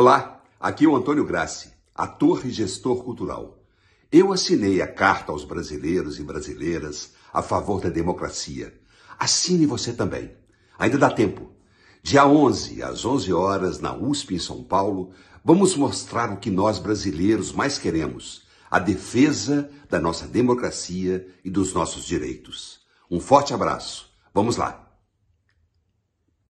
Olá, aqui é o Antônio Grassi, ator e gestor cultural. Eu assinei a carta aos brasileiros e brasileiras a favor da democracia. Assine você também. Ainda dá tempo. Dia 11, às 11 horas, na USP em São Paulo, vamos mostrar o que nós brasileiros mais queremos: a defesa da nossa democracia e dos nossos direitos. Um forte abraço. Vamos lá.